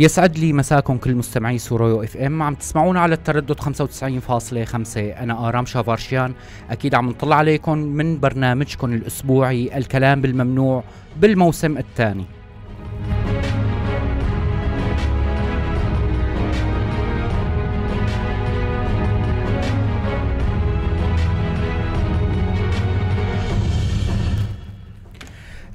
يسعد لي مساكم كل مستمعي سوريو اف ام عم تسمعونا على التردد 95.5 انا ارام شافارشيان اكيد عم نطلع عليكم من برنامجكم الاسبوعي الكلام بالممنوع بالموسم الثاني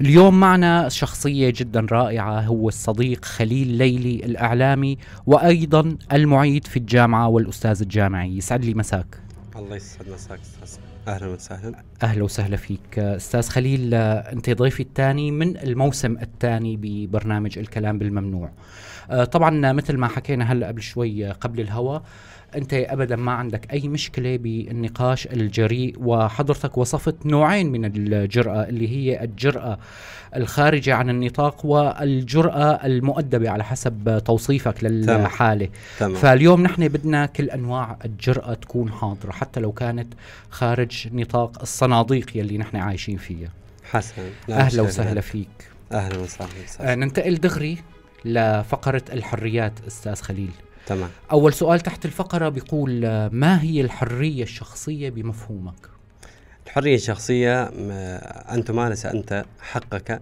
اليوم معنا شخصية جدا رائعة هو الصديق خليل ليلي الإعلامي وأيضا المعيد في الجامعة والأستاذ الجامعي يسعد لي مساك الله يسعد مساك اهلا وسهلا اهلا وسهلا فيك استاذ خليل انت ضيفي الثاني من الموسم الثاني ببرنامج الكلام بالممنوع أه، طبعا مثل ما حكينا هلا قبل شوي قبل الهواء انت ابدا ما عندك اي مشكله بالنقاش الجريء وحضرتك وصفت نوعين من الجراه اللي هي الجراه الخارجه عن النطاق والجراه المؤدبه على حسب توصيفك للحاله تمام. تمام. فاليوم نحن بدنا كل انواع الجراه تكون حاضره حتى لو كانت خارج نطاق الصناديق يلي نحن عايشين فيها حسنا اهلا وسهلا فيك اهلا وسهلا آه، ننتقل دغري لفقره الحريات استاذ خليل تمام أول سؤال تحت الفقرة بيقول آه، ما هي الحرية الشخصية بمفهومك؟ الحرية الشخصية أن تمارس أنت حقك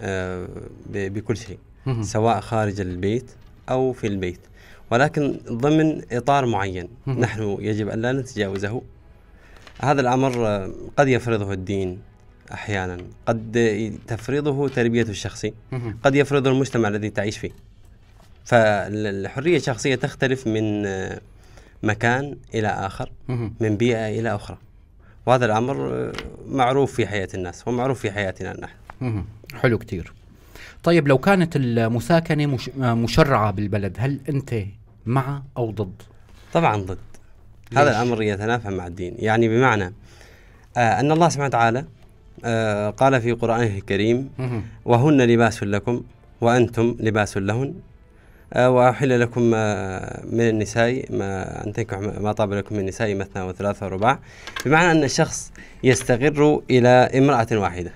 آه، بكل شيء سواء خارج البيت أو في البيت ولكن ضمن إطار معين نحن يجب أن لا نتجاوزه هذا الأمر آه، قد يفرضه الدين أحيانا قد تفرضه تربية الشخصي قد يفرضه المجتمع الذي تعيش فيه فالحريه الشخصيه تختلف من آه، مكان الى اخر من بيئه الى اخرى وهذا الامر آه، معروف في حياه الناس ومعروف في حياتنا نحن حلو كثير طيب لو كانت المساكنه آه، مشرعه بالبلد هل انت مع او ضد طبعا ضد ليش؟ هذا الامر يتنافى مع الدين يعني بمعنى آه ان الله سبحانه وتعالى آه قال في قرانه الكريم وهن لباس لكم وانتم لباس لهن وأحل لكم من النساء ما أن تنكح ما طاب لكم من النساء مثنى وثلاثة ورباع بمعنى أن الشخص يستقر إلى امرأة واحدة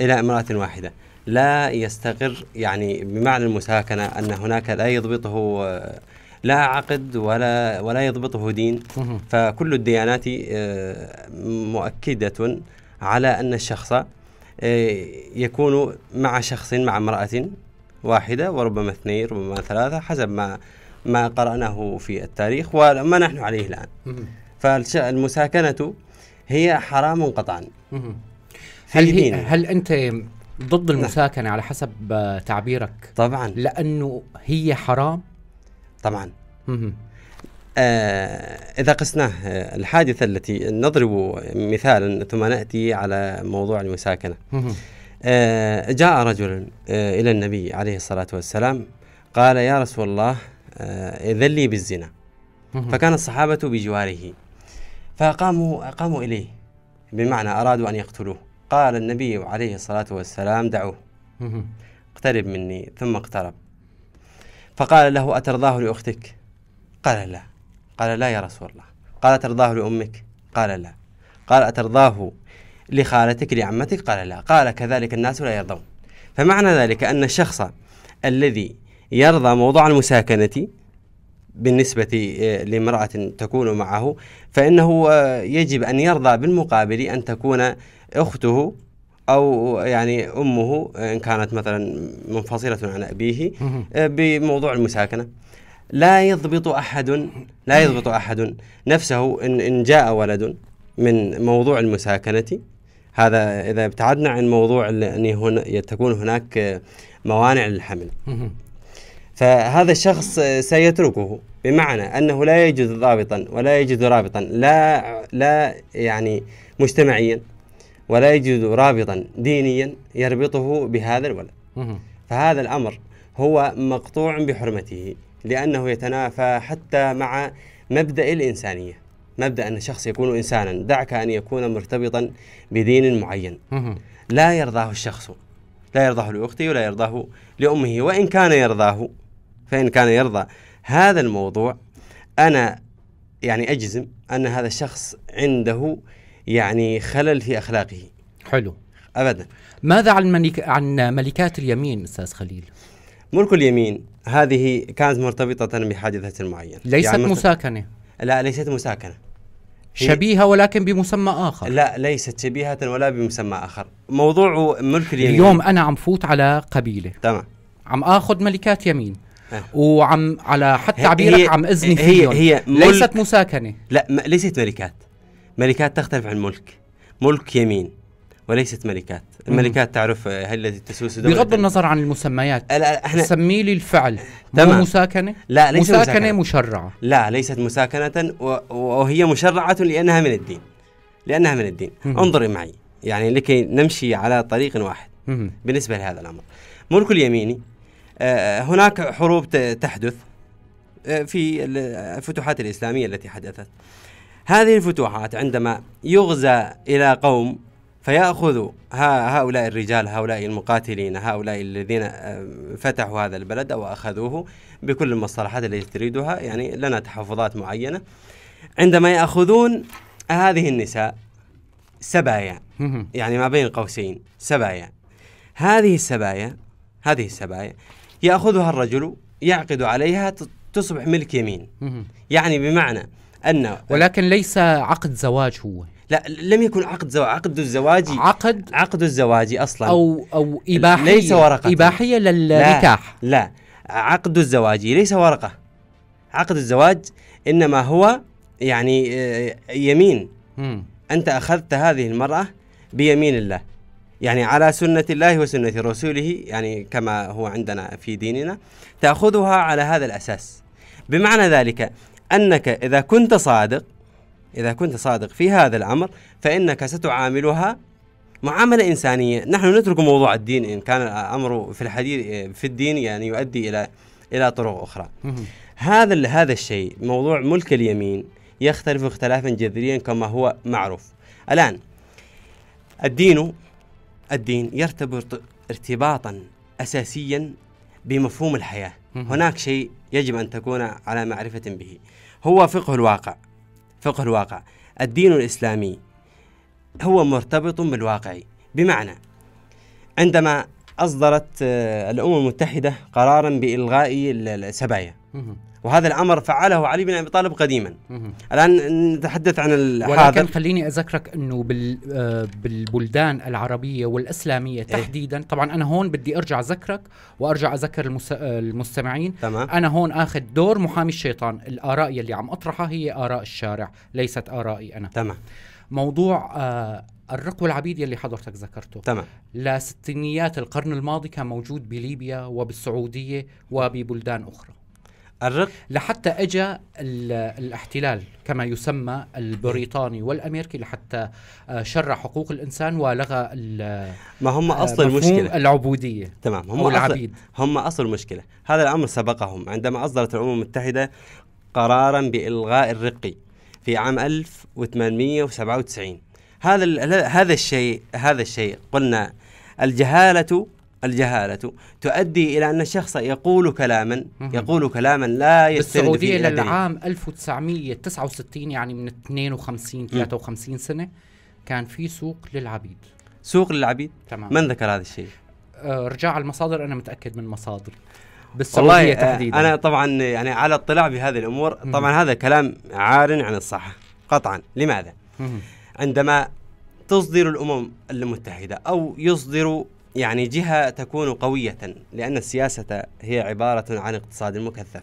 إلى امرأة واحدة لا يستقر يعني بمعنى المساكنة أن هناك لا يضبطه آه، لا عقد ولا ولا يضبطه دين فكل الديانات آه، مؤكدة على أن الشخص آه، يكون مع شخص مع امرأة واحدة وربما اثنين ربما ثلاثة حسب ما ما قرأناه في التاريخ وما نحن عليه الآن فالمساكنة هي حرام قطعا هل, هي هل أنت ضد نعم. المساكنة على حسب تعبيرك طبعا لأنه هي حرام طبعا آه إذا قسناه آه، الحادثة التي نضرب مثالا ثم نأتي على موضوع المساكنة آه، جاء رجل آه، إلى النبي عليه الصلاة والسلام قال يا رسول الله آه، ذلي بالزنا فكان الصحابة بجواره فقاموا قاموا إليه بمعنى أرادوا أن يقتلوه قال النبي عليه الصلاة والسلام دعوه اقترب مني ثم اقترب فقال له أترضاه لأختك قال لا قال لا يا رسول الله قال أترضاه لأمك قال لا قال أترضاه لخالتك لعمتك قال لا قال كذلك الناس لا يرضون فمعنى ذلك أن الشخص الذي يرضى موضوع المساكنة بالنسبة آه، لامرأة تكون معه فإنه آه، يجب أن يرضى بالمقابل أن تكون أخته أو يعني أمه إن كانت مثلا منفصلة عن أبيه آه، بموضوع المساكنة لا يضبط أحد لا يضبط أحد نفسه إن, إن جاء ولد من موضوع المساكنة هذا اذا ابتعدنا عن موضوع ان هنا تكون هناك موانع للحمل فهذا الشخص سيتركه بمعنى انه لا يجد ضابطا ولا يجد رابطا لا لا يعني مجتمعيا ولا يجد رابطا دينيا يربطه بهذا الولد فهذا الامر هو مقطوع بحرمته لانه يتنافى حتى مع مبدا الانسانيه مبدا ان الشخص يكون انسانا دعك ان يكون مرتبطا بدين معين لا يرضاه الشخص لا يرضاه لاخته ولا يرضاه لامه وان كان يرضاه فان كان يرضى هذا الموضوع انا يعني اجزم ان هذا الشخص عنده يعني خلل في اخلاقه حلو ابدا ماذا عن ملك عن ملكات اليمين استاذ خليل ملك اليمين هذه كانت مرتبطه بحادثه معينه ليست يعني مساكنه لا ليست مساكنه شبيهة ولكن بمسمى آخر لا ليست شبيهة ولا بمسمى آخر موضوع ملك اليمين اليوم أنا عم فوت على قبيلة تمام عم آخذ ملكات يمين أه. وعم على حتى تعبيرك عم اذني فيهم هي, هي ليست مساكنه لا ليست ملكات ملكات تختلف عن ملك ملك يمين وليست ملكات الملكات تعرف آه، هل التي تسوس دولة بغض النظر عن المسميات لا احنا سمي لي الفعل تمام. مو مساكنه لا ليست مساكنه, مساكنة مشرعه لا ليست مساكنه وهي مشرعه لانها من الدين لانها من الدين مم. انظري معي يعني لكي نمشي على طريق واحد مم. بالنسبه لهذا الامر ملك اليميني آه، آه، هناك حروب تحدث في الفتوحات الاسلاميه التي حدثت هذه الفتوحات عندما يغزى الى قوم فيأخذ هؤلاء الرجال هؤلاء المقاتلين هؤلاء الذين آه، فتحوا هذا البلد أو أخذوه بكل المصطلحات التي تريدها يعني لنا تحفظات معينة عندما يأخذون هذه النساء سبايا يعني ما بين قوسين سبايا هذه السبايا هذه السبايا يأخذها الرجل يعقد عليها تصبح ملك يمين يعني بمعنى أن ولكن ليس عقد زواج هو لا لم يكن عقد زواج عقد الزواجي عقد عقد الزواجي اصلا او او اباحيه ليس ورقه اباحيه للنكاح لا, لا عقد الزواجي ليس ورقه عقد الزواج انما هو يعني آه، يمين م. انت اخذت هذه المراه بيمين الله يعني على سنة الله وسنة رسوله يعني كما هو عندنا في ديننا تأخذها على هذا الأساس بمعنى ذلك أنك إذا كنت صادق إذا كنت صادق في هذا الأمر فإنك ستعاملها معاملة إنسانية نحن نترك موضوع الدين إن كان الأمر في الحديث في الدين يعني يؤدي إلى إلى طرق أخرى هذا هذا الشيء موضوع ملك اليمين يختلف اختلافا جذريا كما هو معروف الآن الدين الدين يرتبط ارتباطا أساسيا بمفهوم الحياة هناك شيء يجب أن تكون على معرفة به هو فقه الواقع فقه الواقع الدين الإسلامي هو مرتبط بالواقع بمعنى عندما أصدرت آه، الأمم المتحدة قرارا بإلغاء السبايا وهذا الامر فعله علي بن ابي طالب قديما الان نتحدث عن هذا ولكن خليني اذكرك انه بال آه، بالبلدان العربيه والاسلاميه إيه. تحديدا طبعا انا هون بدي ارجع اذكرك وارجع اذكر المس... آه، المستمعين تمام. انا هون اخذ دور محامي الشيطان الاراء يلي عم اطرحها هي اراء الشارع ليست ارائي انا تمام موضوع آه الرق والعبيد يلي حضرتك ذكرته تمام لستينيات القرن الماضي كان موجود بليبيا وبالسعوديه وببلدان اخرى الرق لحتى اجى الاحتلال كما يسمى البريطاني والامريكي لحتى آه، شرع حقوق الانسان ولغى ما هم آه، اصل المشكله العبوديه تمام هم العبيد هم اصل المشكله هذا الامر سبقهم عندما اصدرت الامم المتحده قرارا بالغاء الرقي في عام 1897 هذا هذا الشيء هذا الشيء قلنا الجهاله الجهالة تؤدي إلى أن الشخص يقول كلاما يقول كلاما لا يستند بالسعودية إلى العام 1969 يعني من 52 53 سنة كان في سوق للعبيد سوق للعبيد تمام من ذكر هذا الشيء؟ آه، رجاع على المصادر أنا متأكد من مصادري بالسعودية آه، تحديدا أنا طبعا يعني على اطلاع بهذه الأمور طبعا مم. هذا كلام عار عن الصحة قطعا لماذا؟ مم. عندما تصدر الأمم المتحدة أو يصدر يعني جهة تكون قوية لأن السياسة هي عبارة عن اقتصاد مكثف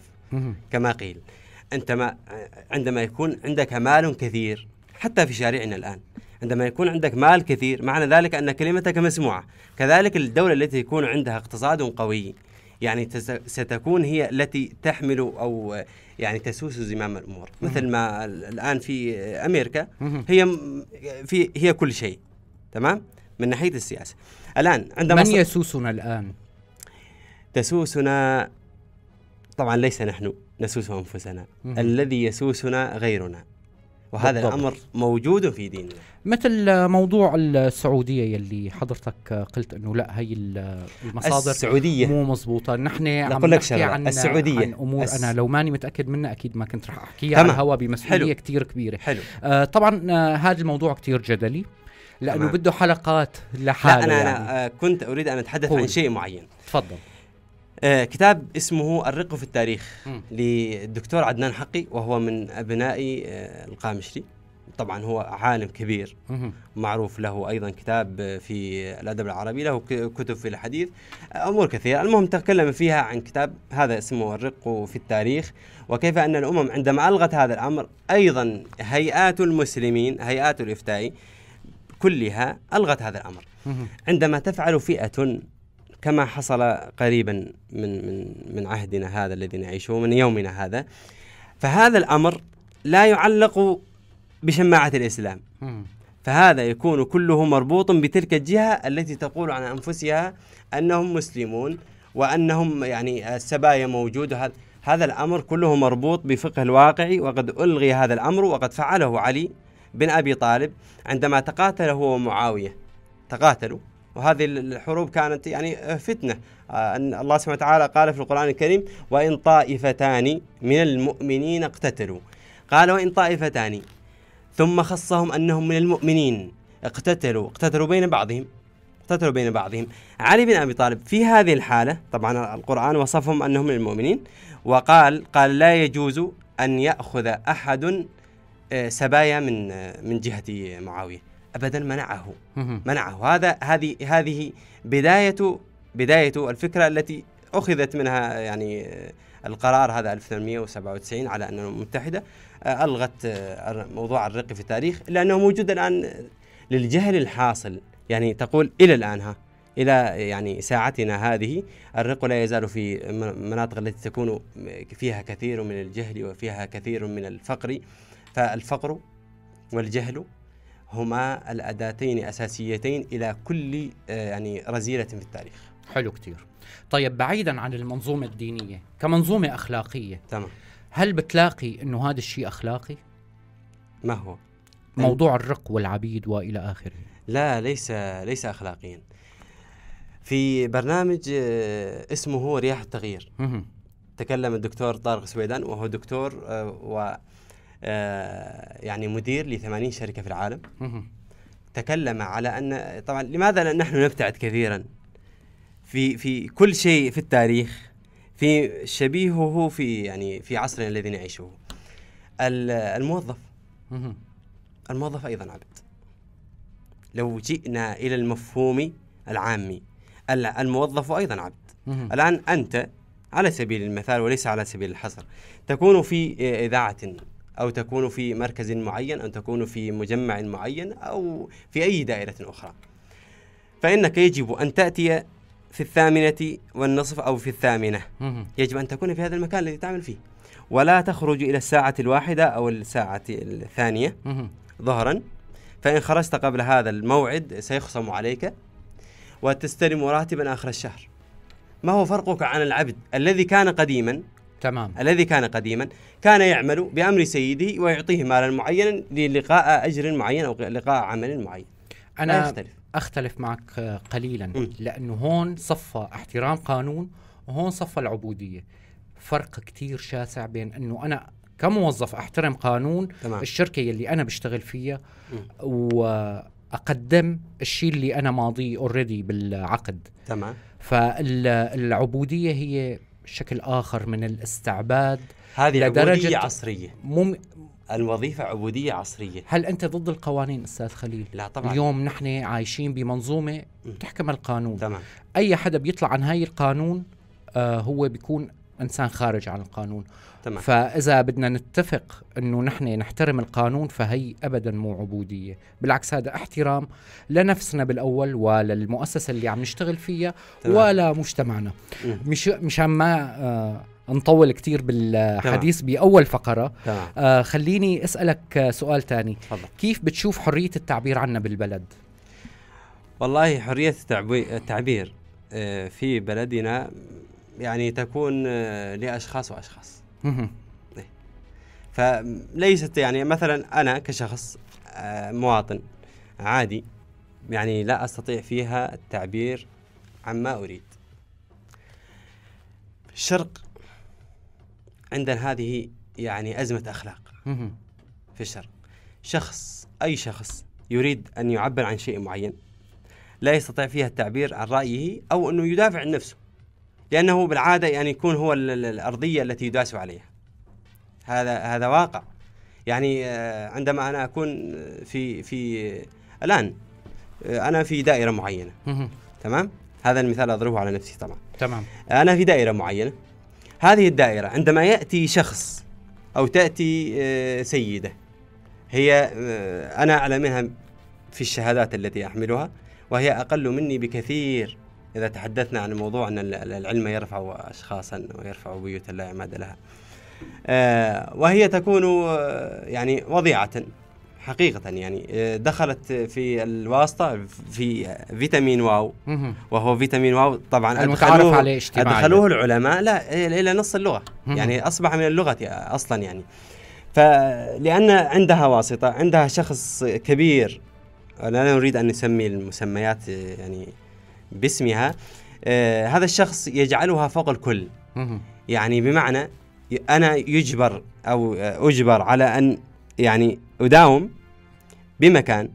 كما قيل أنت ما عندما يكون عندك مال كثير حتى في شارعنا الآن عندما يكون عندك مال كثير معنى ذلك أن كلمتك مسموعة كذلك الدولة التي يكون عندها اقتصاد قوي يعني ستكون هي التي تحمل أو يعني تسوس زمام الأمور مثل ما الآن في أمريكا هي في هي كل شيء تمام من ناحية السياسة الآن عندما من يسوسنا الآن؟ تسوسنا طبعا ليس نحن نسوس أنفسنا الذي يسوسنا غيرنا وهذا بالضبط. الأمر موجود في ديننا مثل موضوع السعودية يلي حضرتك قلت أنه لا هي المصادر السعودية مو مضبوطة نحن عم لك نحكي عن, السعودية. عن أمور الس... أنا لو ماني متأكد منها أكيد ما كنت رح أحكيها على الهواء بمسؤولية كثير كبيرة حلو. آه طبعا آه هذا الموضوع كثير جدلي لانه بده حلقات لحاله لا انا يعني. انا آه، كنت اريد ان اتحدث قول. عن شيء معين تفضل آه كتاب اسمه الرق في التاريخ م. للدكتور عدنان حقي وهو من ابنائي آه القامشلي طبعا هو عالم كبير م. معروف له ايضا كتاب في الادب العربي له كتب في الحديث آه، امور كثيره المهم تكلم فيها عن كتاب هذا اسمه الرق في التاريخ وكيف ان الامم عندما الغت هذا الامر ايضا هيئات المسلمين هيئات الافتائي كلها ألغت هذا الأمر عندما تفعل فئة كما حصل قريبا من من من عهدنا هذا الذي نعيشه من يومنا هذا فهذا الامر لا يعلق بشماعه الاسلام فهذا يكون كله مربوط بتلك الجهه التي تقول عن انفسها انهم مسلمون وانهم يعني السبايا موجوده هذا الامر كله مربوط بفقه الواقعي وقد الغي هذا الامر وقد فعله علي بن أبي طالب عندما تقاتل هو ومعاوية تقاتلوا وهذه الحروب كانت يعني آه، فتنة آه، أن الله سبحانه وتعالى قال في القرآن الكريم وإن طائفتان من المؤمنين اقتتلوا قال وإن طائفتان ثم خصهم أنهم من المؤمنين اقتتلوا اقتتلوا بين بعضهم اقتتلوا بين بعضهم علي بن أبي طالب في هذه الحالة طبعا القرآن وصفهم أنهم من المؤمنين وقال قال لا يجوز أن يأخذ أحد آه، سبايا من آه، من جهه معاويه ابدا منعه منعه هذا هذه هذه بدايه بدايه الفكره التي اخذت منها يعني آه، القرار هذا 1897 على ان الامم المتحده الغت موضوع الرق في التاريخ لانه موجود الان للجهل الحاصل يعني تقول الى الان ها الى يعني ساعتنا هذه الرق لا يزال في المناطق التي تكون فيها كثير من الجهل وفيها كثير من الفقر فالفقر والجهل هما الاداتين اساسيتين الى كل آه، يعني رزيله في التاريخ حلو كثير طيب بعيدا عن المنظومه الدينيه كمنظومه اخلاقيه تمام هل بتلاقي انه هذا الشيء اخلاقي ما هو موضوع الرق والعبيد والى اخره لا ليس ليس اخلاقيا في برنامج آه، اسمه رياح التغيير تكلم الدكتور طارق سويدان وهو دكتور آه، و آه، يعني مدير ل 80 شركه في العالم تكلم على ان طبعا لماذا نحن نبتعد كثيرا في في كل شيء في التاريخ في شبيهه في يعني في عصرنا الذي نعيشه الموظف الموظف ايضا عبد لو جئنا الى المفهوم العامي الموظف ايضا عبد الان انت على سبيل المثال وليس على سبيل الحصر تكون في اذاعه أو تكون في مركز معين أو تكون في مجمع معين أو في أي دائرة أخرى فإنك يجب أن تأتي في الثامنة والنصف أو في الثامنة يجب أن تكون في هذا المكان الذي تعمل فيه ولا تخرج إلى الساعة الواحدة أو الساعة الثانية ظهرا فإن خرجت قبل هذا الموعد سيخصم عليك وتستلم راتبا آخر الشهر ما هو فرقك عن العبد الذي كان قديما تمام الذي كان قديما كان يعمل بأمر سيده ويعطيه مالا معينا للقاء أجر معين أو لقاء عمل معين أنا أختلف. أختلف معك قليلا م. لأنه هون صفى احترام قانون وهون صفى العبودية فرق كتير شاسع بين أنه أنا كموظف احترم قانون تمام. الشركه اللي انا بشتغل فيها واقدم الشيء اللي انا ماضيه اوريدي بالعقد تمام فالعبوديه هي شكل آخر من الاستعباد هذه عبودية عصرية مم... الوظيفة عبودية عصرية هل أنت ضد القوانين أستاذ خليل؟ لا طبعا اليوم نحن عايشين بمنظومة تحكم القانون تمام أي حدا بيطلع عن هاي القانون آه هو بيكون إنسان خارج عن القانون تمام. فاذا بدنا نتفق انه نحن نحترم القانون فهي ابدا مو عبوديه بالعكس هذا احترام لنفسنا بالاول وللمؤسسه اللي عم نشتغل فيها تمام. ولمجتمعنا مش مشان ما آه نطول كتير بالحديث تمام. بأول فقرة تمام. آه خليني أسألك آه سؤال تاني فضل. كيف بتشوف حرية التعبير عنا بالبلد؟ والله حرية التعبير آه، في بلدنا يعني تكون آه، لأشخاص وأشخاص إيه. فليست يعني مثلا انا كشخص آه، مواطن عادي يعني لا استطيع فيها التعبير عما اريد الشرق عندنا هذه يعني ازمه اخلاق في الشرق شخص اي شخص يريد ان يعبر عن شيء معين لا يستطيع فيها التعبير عن رايه او انه يدافع عن نفسه لأنه بالعادة يعني يكون هو الأرضية التي يداس عليها هذا هذا واقع يعني آه، عندما أنا أكون في في الآن آه، أنا في دائرة معينة تمام هذا المثال أضربه على نفسي طبعا تمام أنا في دائرة معينة هذه الدائرة عندما يأتي شخص أو تأتي آه، سيدة هي أنا أعلى منها في الشهادات التي أحملها وهي أقل مني بكثير إذا تحدثنا عن موضوع أن العلم يرفع أشخاصا ويرفع بيوتا لا عماد لها آه، وهي تكون آه، يعني وضيعة حقيقة يعني آه، دخلت في الواسطة في فيتامين واو وهو فيتامين واو طبعا المتعارف عليه اجتماعيا أدخلوه العلماء لا إلى نص اللغة يعني أصبح من اللغة أصلا يعني فلأن عندها واسطة عندها شخص كبير لا نريد أن نسمي المسميات يعني باسمها آه هذا الشخص يجعلها فوق الكل يعني بمعنى انا يجبر او اجبر على ان يعني اداوم بمكان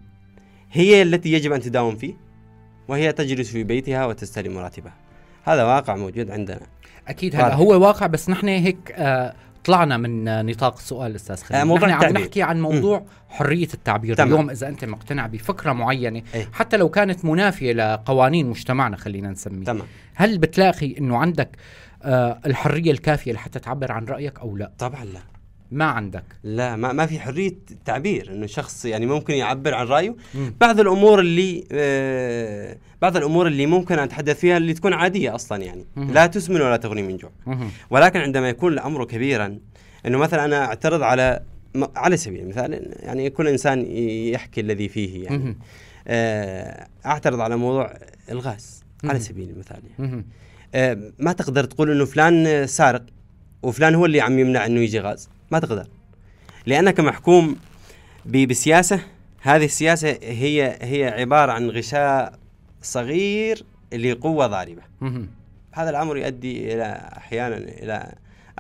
هي التي يجب ان تداوم فيه وهي تجلس في بيتها وتستلم راتبها هذا واقع موجود عندنا اكيد هذا هو واقع بس نحن هيك آه طلعنا من نطاق السؤال استاذ خليل آه، موضوع نحن التعبير. عم نحكي عن موضوع م. حريه التعبير تمام. اليوم اذا انت مقتنع بفكره معينه ايه؟ حتى لو كانت منافيه لقوانين مجتمعنا خلينا نسميه تمام. هل بتلاقي انه عندك آه الحريه الكافيه لحتى تعبر عن رايك او لا طبعا لا ما عندك لا ما, ما في حريه تعبير انه شخص يعني ممكن يعبر عن رايه بعض الامور اللي آه بعض الامور اللي ممكن اتحدث فيها اللي تكون عاديه اصلا يعني مم. لا تسمن ولا تغني من جوع مم. ولكن عندما يكون الامر كبيرا انه مثلا انا اعترض على على سبيل المثال يعني كل انسان يحكي الذي فيه يعني آه اعترض على موضوع الغاز على سبيل المثال يعني. آه ما تقدر تقول انه فلان سارق وفلان هو اللي عم يمنع انه يجي غاز ما تقدر لانك محكوم بسياسه هذه السياسه هي هي عباره عن غشاء صغير لقوه ضاربه هذا الامر يؤدي الى احيانا الى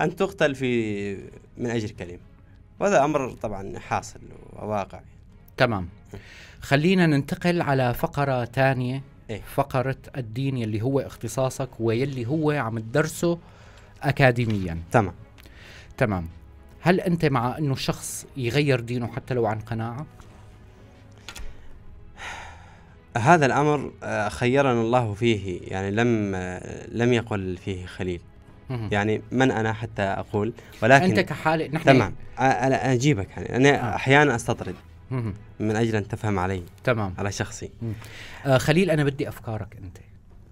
ان تقتل في من اجل كلمه وهذا امر طبعا حاصل وواقع تمام خلينا ننتقل على فقره ثانيه إيه؟ فقره الدين يلي هو اختصاصك ويلي هو عم تدرسه اكاديميا تمام تمام هل انت مع انه شخص يغير دينه حتى لو عن قناعه هذا الامر آه، خيرنا الله فيه يعني لم آه، لم يقل فيه خليل يعني من انا حتى اقول ولكن انت كحالة نحن تمام انا اجيبك يعني انا آه. احيانا استطرد من اجل ان تفهم علي تمام على شخصي آه خليل انا بدي افكارك انت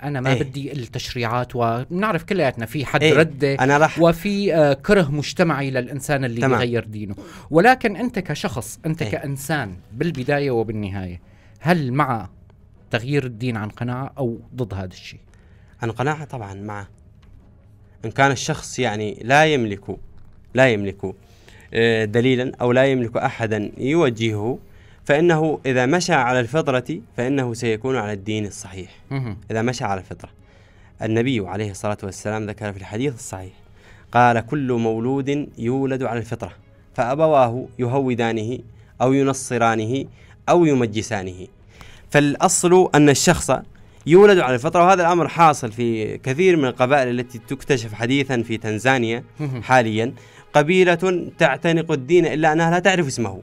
انا ما ايه؟ بدي التشريعات ونعرف كلياتنا في حد ايه؟ رده أنا رح وفي آه كره مجتمعي للانسان اللي تمام. بغير دينه ولكن انت كشخص انت ايه؟ كانسان بالبدايه وبالنهايه هل مع تغيير الدين عن قناعه او ضد هذا الشيء عن قناعه طبعا مع ان كان الشخص يعني لا يملك لا يملك آه، دليلا او لا يملك احدا يوجهه فإنه إذا مشى على الفطرة فإنه سيكون على الدين الصحيح إذا مشى على الفطرة النبي عليه الصلاة والسلام ذكر في الحديث الصحيح قال كل مولود يولد على الفطرة فأبواه يهودانه أو ينصرانه أو يمجسانه فالأصل أن الشخص يولد على الفطرة وهذا الأمر حاصل في كثير من القبائل التي تكتشف حديثا في تنزانيا حاليا قبيلة تعتنق الدين إلا أنها لا تعرف اسمه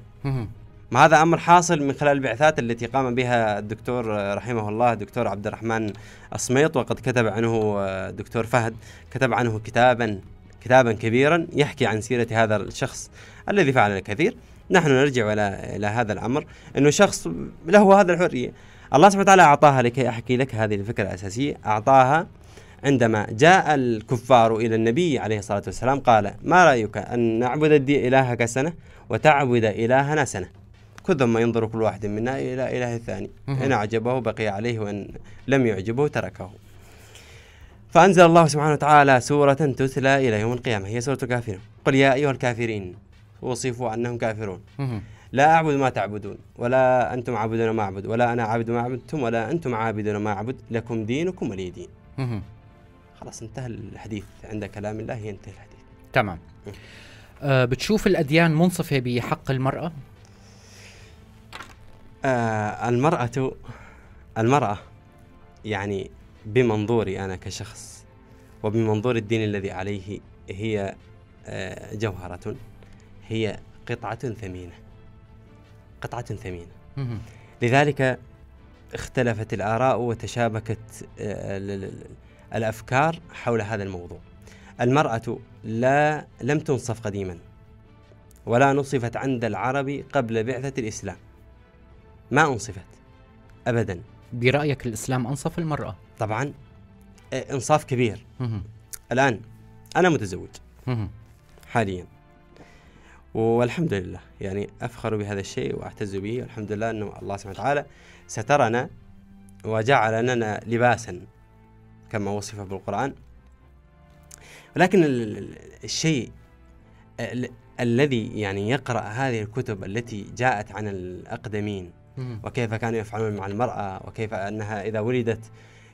ما هذا امر حاصل من خلال البعثات التي قام بها الدكتور آه، رحمه الله الدكتور عبد الرحمن السميط وقد كتب عنه الدكتور آه، فهد كتب عنه كتابا كتابا كبيرا يحكي عن سيره هذا الشخص الذي فعل الكثير نحن نرجع الى الى هذا الامر انه شخص له هذا الحريه الله سبحانه وتعالى اعطاها لكي احكي لك هذه الفكره الاساسيه اعطاها عندما جاء الكفار إلى النبي عليه الصلاة والسلام قال ما رأيك أن نعبد إلهك سنة وتعبد إلهنا سنة كثر ما ينظر كل واحد منا إلى إله الثاني إن أعجبه بقي عليه وإن لم يعجبه تركه فأنزل الله سبحانه وتعالى سورة تتلى إلى يوم القيامة هي سورة الكافرين قل يا أيها الكافرين وصفوا أنهم كافرون لا أعبد ما تعبدون ولا أنتم عابدون ما أعبد ولا أنا عابد ما عبدتم ولا أنتم عابدون ما أعبد لكم دينكم ولي دين خلاص انتهى الحديث عند كلام الله ينتهي الحديث تمام أه بتشوف الأديان منصفة بحق المرأة آه المرأة المرأة يعني بمنظوري أنا كشخص وبمنظور الدين الذي عليه هي آه جوهرة هي قطعة ثمينة قطعة ثمينة لذلك اختلفت الآراء وتشابكت آه الأفكار حول هذا الموضوع المرأة لا لم تنصف قديما ولا نصفت عند العرب قبل بعثة الإسلام ما أنصفت أبدا برأيك الإسلام أنصف المرأة؟ طبعا آه، إنصاف كبير الآن أنا متزوج حاليا والحمد لله يعني أفخر بهذا الشيء وأعتز به والحمد لله أنه الله سبحانه وتعالى سترنا وجعل لنا لباسا كما وصف بالقرآن ولكن الشيء الذي يعني يقرأ هذه الكتب التي جاءت عن الأقدمين وكيف كانوا يفعلون مع المرأة وكيف أنها إذا ولدت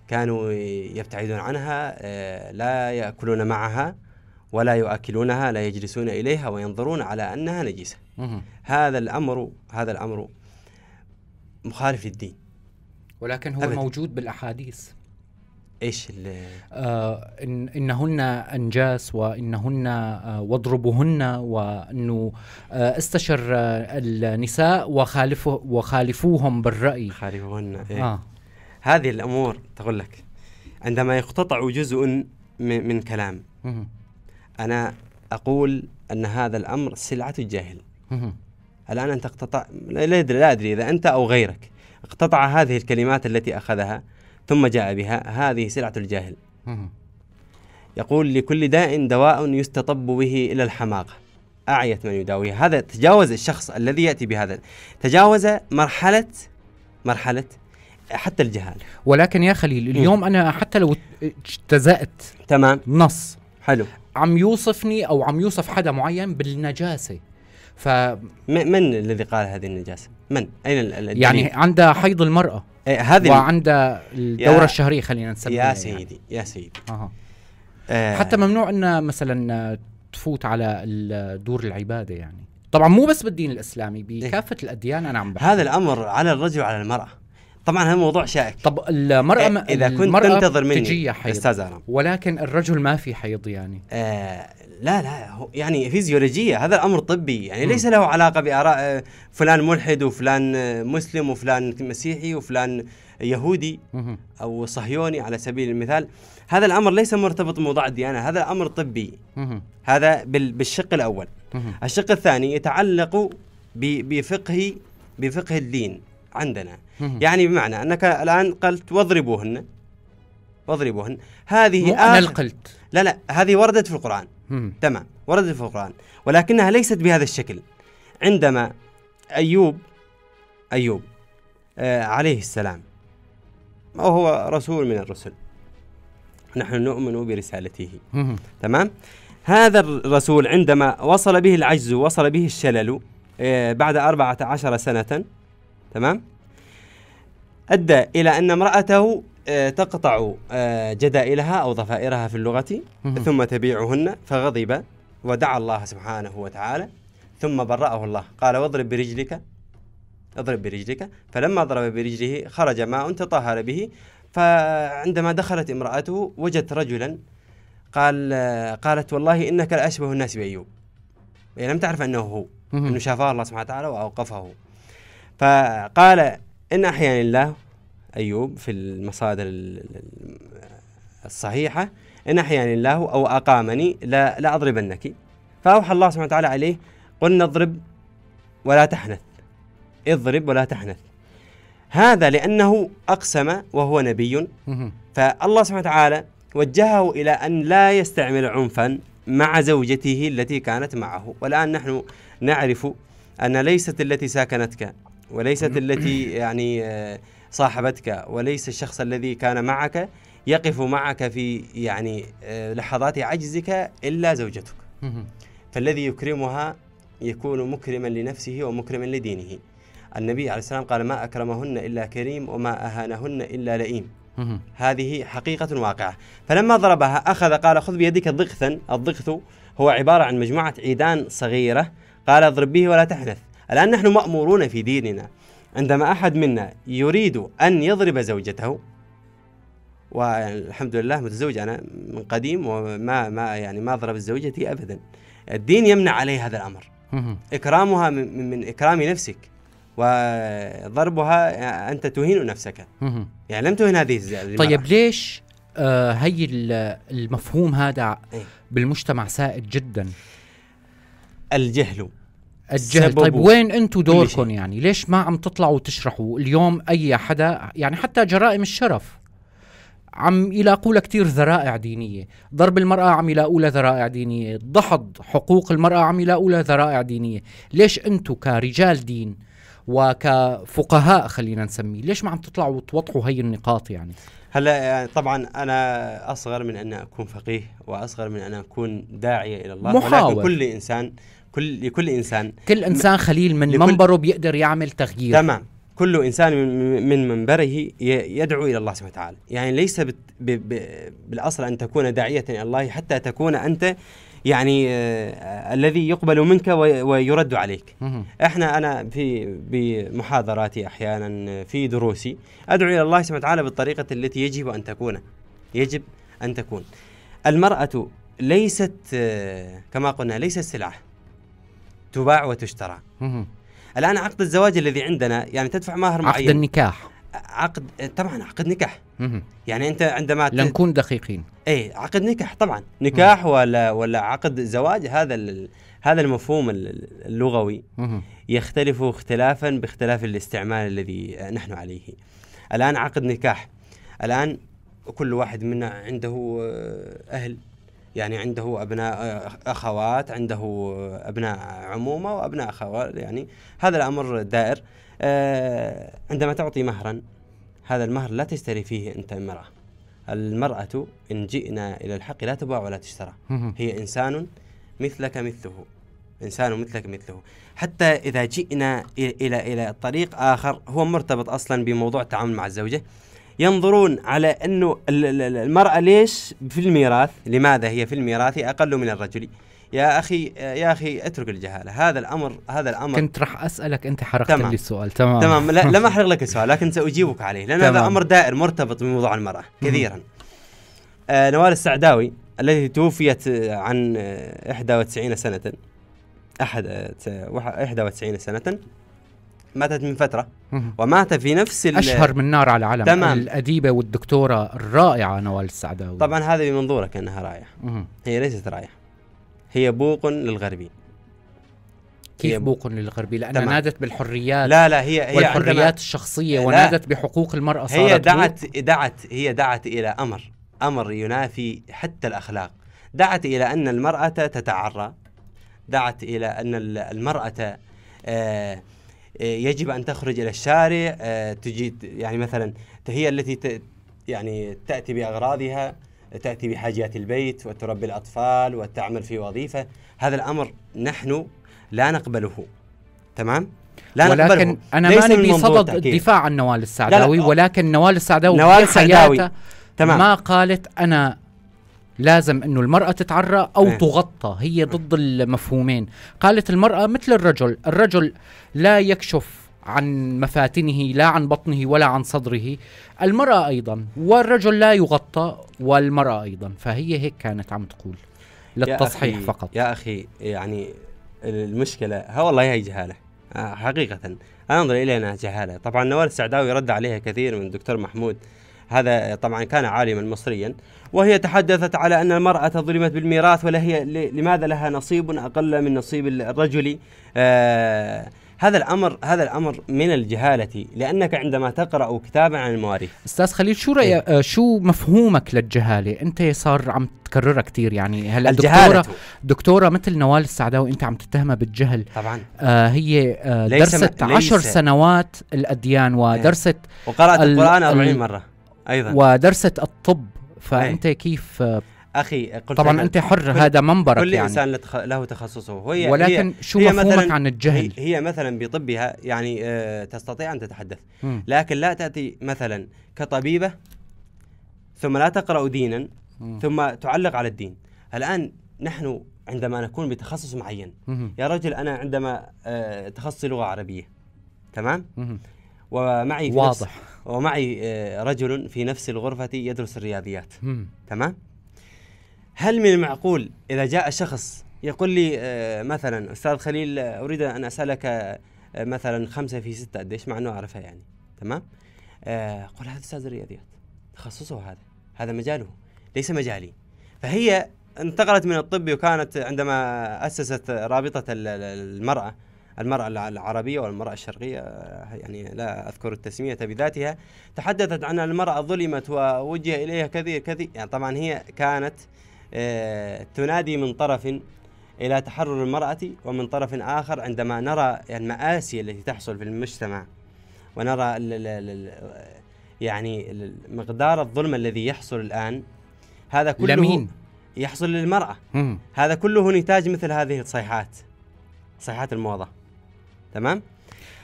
كانوا يبتعدون عنها آه، لا يأكلون معها ولا يؤكلونها لا يجلسون إليها وينظرون على أنها نجسة هذا الأمر هذا الأمر مخالف للدين ولكن هو أبداً. موجود بالأحاديث ايش اللي آه إن انهن انجاس وانهن آه واضربوهن وانه آه استشر آه، النساء وخالفو وخالفوهم بالراي خالفوهن إيه. آه. هذه الامور تقول لك عندما يقتطع جزء من كلام مه. انا اقول ان هذا الامر سلعه الجاهل مه. الان انت اقتطع لا ادري لا ادري اذا انت او غيرك اقتطع هذه الكلمات التي اخذها ثم جاء بها هذه سلعة الجاهل يقول لكل داء دواء يستطب به إلى الحماقة أعيت من يداويها هذا تجاوز الشخص الذي يأتي بهذا تجاوز مرحلة مرحلة حتى الجهال ولكن يا خليل اليوم م. أنا حتى لو اجتزأت تمام نص حلو عم يوصفني أو عم يوصف حدا معين بالنجاسة ف من الذي قال هذه النجاسة؟ من؟ أين الدليل؟ يعني عند حيض المرأة إيه هذه وعنده الدوره الشهريه خلينا نسميها يا يعني. سيدي يعني. يا سيدي أه. آه. حتى ممنوع ان مثلا تفوت على دور العباده يعني طبعا مو بس بالدين الاسلامي إيه. بكافه إيه؟ الاديان انا عم بحكي هذا الامر على الرجل وعلى المراه طبعا هذا موضوع شائك طب المرأة إيه إذا كنت تنتظر مني أستاذ ولكن الرجل ما في حيض يعني آه لا لا يعني فيزيولوجيه هذا الامر طبي يعني ليس له علاقه باراء آه، فلان ملحد وفلان آه، مسلم وفلان مسيحي وفلان يهودي او صهيوني على سبيل المثال هذا الامر ليس مرتبط بموضوع الديانه هذا الامر طبي هذا بالشق الاول الشق الثاني يتعلق بفقه بفقه الدين عندنا يعني بمعنى انك الان قلت واضربوهن واضربوهن هذه آخر... قلت لا لا هذه وردت في القران تمام وردت في القرآن ولكنها ليست بهذا الشكل عندما أيوب أيوب آه عليه السلام وهو رسول من الرسل نحن نؤمن برسالته تمام هذا الرسول عندما وصل به العجز وصل به الشلل آه بعد أربعة عشر سنة تمام أدى إلى أن امرأته آه، تقطع آه، جدائلها أو ضفائرها في اللغة ثم تبيعهن فغضب ودعا الله سبحانه وتعالى ثم برأه الله قال واضرب برجلك اضرب برجلك فلما ضرب برجله خرج ماء تطهر به فعندما دخلت امرأته وجدت رجلا قال قالت والله إنك لأشبه الناس بأيوب يعني لم تعرف أنه هو أنه شافاه الله سبحانه وتعالى وأوقفه فقال إن أحياني الله أيوب في المصادر الصحيحة إن أحياني الله أو أقامني لا, لا أضربنك فأوحى الله سبحانه وتعالى عليه قلنا اضرب ولا تحنث اضرب ولا تحنث هذا لأنه أقسم وهو نبي فالله سبحانه وتعالى وجهه إلى أن لا يستعمل عنفا مع زوجته التي كانت معه والآن نحن نعرف أن ليست التي ساكنتك وليست التي يعني آه صاحبتك وليس الشخص الذي كان معك يقف معك في يعني آه، لحظات عجزك إلا زوجتك فالذي يكرمها يكون مكرما لنفسه ومكرما لدينه النبي عليه السلام قال ما أكرمهن إلا كريم وما أهانهن إلا لئيم هذه حقيقة واقعة فلما ضربها أخذ قال خذ بيدك ضغثا الضغث هو عبارة عن مجموعة عيدان صغيرة قال اضرب به ولا تحنث الآن نحن مأمورون في ديننا عندما أحد منا يريد أن يضرب زوجته والحمد لله متزوج أنا من قديم وما ما يعني ما ضربت زوجتي أبدا الدين يمنع عليه هذا الأمر إكرامها من, من إكرام نفسك وضربها أنت تهين نفسك يعني لم تهين هذه المرأة. طيب ليش آه هي المفهوم هذا إيه. بالمجتمع سائد جدا الجهل الجهل طيب وين انتم دوركم يعني ليش ما عم تطلعوا تشرحوا اليوم اي حدا يعني حتى جرائم الشرف عم يلاقوا لها كثير ذرائع دينية ضرب المرأة عم يلاقوا لها ذرائع دينية ضحض حقوق المرأة عم يلاقوا لها ذرائع دينية ليش أنتم كرجال دين وكفقهاء خلينا نسميه ليش ما عم تطلعوا وتوضحوا هي النقاط يعني هلا آه، طبعا انا اصغر من ان اكون فقيه واصغر من ان اكون داعيه الى الله محاول. ولكن كل انسان كل لكل انسان كل انسان خليل من منبره بيقدر يعمل تغيير تمام كل انسان من منبره يدعو الى الله سبحانه وتعالى يعني ليس بت ب ب بالاصل ان تكون داعيه الى الله حتى تكون انت يعني آه الذي يقبل منك ويرد عليك احنا انا في بمحاضراتي احيانا في دروسي ادعو الى الله سبحانه وتعالى بالطريقه التي يجب ان تكون يجب ان تكون المراه ليست آه كما قلنا ليست سلعه تباع وتشترى الان عقد الزواج الذي عندنا يعني تدفع مهر معين عقد النكاح عقد طبعا عقد نكاح يعني انت عندما ت... لنكون دقيقين اي عقد نكاح طبعا نكاح ولا ولا عقد زواج هذا ال... هذا المفهوم اللغوي يختلف اختلافا باختلاف الاستعمال الذي نحن عليه الان عقد نكاح الان كل واحد منا عنده آه، اهل يعني عنده ابناء اخوات عنده ابناء عمومه وابناء اخوات يعني هذا الامر دائر آه، عندما تعطي مهرا هذا المهر لا تشتري فيه انت امراه المراه ان جئنا الى الحق لا تباع ولا تشترى هي انسان مثلك مثله انسان مثلك مثله حتى اذا جئنا الى الى طريق اخر هو مرتبط اصلا بموضوع التعامل مع الزوجه ينظرون على انه المراه ليش في الميراث لماذا هي في الميراث اقل من الرجل يا اخي يا اخي اترك الجهاله هذا الامر هذا الامر كنت راح اسالك انت حرقت تمام. لي السؤال تمام تمام لا لم احرق لك السؤال لكن ساجيبك عليه لان هذا امر دائر مرتبط بموضوع المراه كثيرا آه نوال السعداوي التي توفيت عن 91 آه، سنه احد 91 سنه ماتت من فتره ومات في نفس اشهر من نار على علم تمام. الاديبه والدكتوره الرائعه نوال السعداوي طبعا هذا بمنظورك انها رايحه هي ليست رايحه هي بوق للغربي كيف بوق للغربي لأنها تمام. نادت بالحريات لا لا هي, هي والحريات الشخصية ونادت بحقوق المرأة صارت هي دعت بوق. دعت هي دعت إلى أمر أمر ينافي حتى الأخلاق دعت إلى أن المرأة تتعرى دعت إلى أن المرأة آه آه، يجب ان تخرج الى الشارع آه، تجيد يعني مثلا هي التي يعني تاتي باغراضها تاتي بحاجيات البيت وتربي الاطفال وتعمل في وظيفه هذا الامر نحن لا نقبله تمام لا ولكن انا ما نبي صدد الدفاع عن نوال السعداوي ولكن نوال السعداوي نوال السعداوي تمام ما قالت انا لازم انه المراه تتعرى او ايه. تغطى هي إيه. ضد المفهومين قالت المراه مثل الرجل الرجل لا يكشف عن مفاتنه لا عن بطنه ولا عن صدره المرأة أيضا والرجل لا يغطى والمرأة أيضا فهي هيك كانت عم تقول للتصحيح يا فقط يا أخي يعني المشكلة ها والله هي جهالة آه، حقيقة أنا أنظر إليها جهالة طبعا نوال السعداوي رد عليها كثير من الدكتور محمود هذا طبعا كان عالما مصريا وهي تحدثت على أن المرأة ظلمت بالميراث ولا هي لماذا لها نصيب أقل من نصيب الرجل آه هذا الامر هذا الامر من الجهاله لانك عندما تقرا كتابا عن المواريث استاذ خليل شو رأي إيه؟ آه، شو مفهومك للجهاله انت صار عم تكررها كثير يعني هلا الدكتوره دكتوره مثل نوال السعداوي انت عم تتهمها بالجهل طبعا آه هي آه درست عشر سنوات الاديان إيه. ودرست إيه؟ وقرات القران 40 مره ايضا ودرست الطب فانت إيه. كيف اخي قلت طبعا انت حر هذا منبرك كل يعني كل انسان له تخصصه هي ولكن هي شو هي مفهومك عن الجهل هي, مثلا بطبها يعني آه تستطيع ان تتحدث م. لكن لا تاتي مثلا كطبيبه ثم لا تقرا دينا م. ثم تعلق على الدين الان نحن عندما نكون بتخصص معين م. يا رجل انا عندما آه تخصصي لغه عربيه تمام م. ومعي واضح ومعي آه، رجل في نفس الغرفة يدرس الرياضيات تمام هل من المعقول إذا جاء شخص يقول لي آه، مثلا أستاذ خليل آه، أريد أن أسألك مثلا خمسة في ستة قديش مع أنه أعرفها يعني تمام قل هذا أستاذ الرياضيات تخصصه هذا هذا مجاله ليس مجالي فهي انتقلت من الطب وكانت عندما أسست رابطة المرأة المرأة العربية والمرأة الشرقية آه، يعني لا أذكر التسمية بذاتها تحدثت عن المرأة ظلمت ووجه إليها كثير كثير يعني طبعا هي كانت آه، تنادي من طرف إلى تحرر المرأة ومن طرف آخر عندما نرى المآسي التي تحصل في المجتمع ونرى يعني مقدار الظلم الذي يحصل الآن هذا كله لمين؟ يحصل للمرأة هذا كله نتاج مثل هذه الصيحات صيحات الموضة تمام